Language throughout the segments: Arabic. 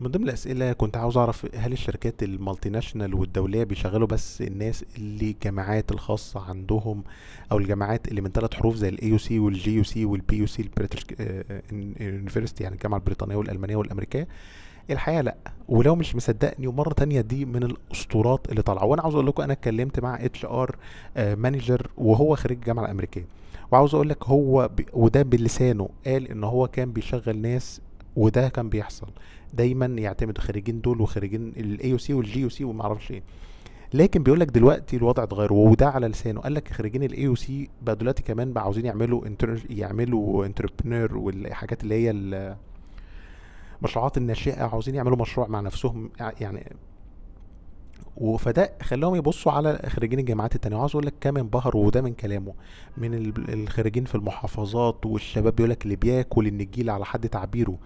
من ضمن الأسئلة كنت عاوز أعرف هل الشركات المالتي ناشونال والدولية بيشغلوا بس الناس اللي الجامعات الخاصة عندهم أو الجامعات اللي من ثلاث حروف زي الاي يو سي والجي يو سي والبي البريتش يونيفرستي يعني الجامعة البريطانية والألمانية والأمريكية الحقيقة لأ ولو مش مصدقني ومرة تانية دي من الأسطورات اللي طالعة وأنا عاوز أقول لكم أنا اتكلمت مع اتش ار مانجر وهو خريج الجامعة الأمريكية وعاوز اقول لك هو ب... وده بلسانه قال ان هو كان بيشغل ناس وده كان بيحصل دايما يعتمدوا خريجين دول وخريجين الاي او سي والجي او سي وما اعرفش ايه لكن بيقول لك دلوقتي الوضع اتغير وده على لسانه قال لك خريجين الاي او سي بقى دلوقتي كمان بقى عاوزين يعملوا انتر يعملوا انتربرينور والحاجات اللي هي المشروعات الناشئه عاوزين يعملوا مشروع مع نفسهم يعني فده خلاهم يبصوا على خريجين الجامعات التانية وعاوز اقول لك كام انبهر وده من كلامه من الخريجين في المحافظات والشباب بيقول لك اللي بياكل النجيل على حد تعبيره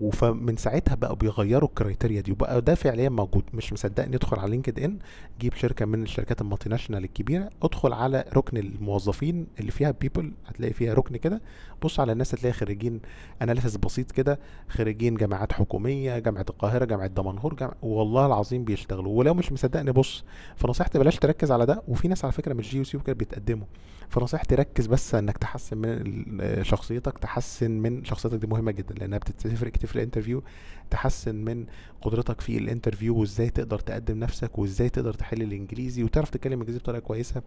ومن ساعتها بقى بيغيروا الكريتيريا دي وبقى ده فعليا موجود مش مصدقني ادخل على لينكد ان جيب شركه من الشركات المالتي ناشونال الكبيره ادخل على ركن الموظفين اللي فيها بيبل هتلاقي فيها ركن كده بص على الناس هتلاقي خريجين اناليسيس بسيط كده خريجين جامعات حكوميه جامعه القاهره جامعه دمنهور جامعة والله العظيم بيشتغلوا ولو مش مصدقني بص فنصيحتي بلاش تركز على ده وفي ناس على فكره مش جي سي وكده بيتقدموا فنصيحتي ركز بس انك تحسن من شخصيتك تحسن من شخصيتك دي مهمه جدا لانها بتفرق نجحت في الانترفيو تحسن من قدرتك في الانترفيو وازاي تقدر تقدم نفسك وازاي تقدر تحل الانجليزي وتعرف تتكلم انجليزي بطريقه كويسه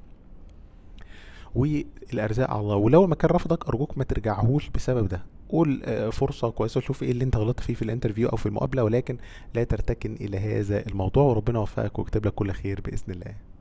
والارزاق على الله ولو المكان رفضك ارجوك ما ترجعهوش بسبب ده قول آه، فرصة كويسة شوف ايه اللي انت غلطت فيه في الانترفيو او في المقابلة ولكن لا ترتكن الى هذا الموضوع وربنا يوفقك ويكتب لك كل خير بإذن الله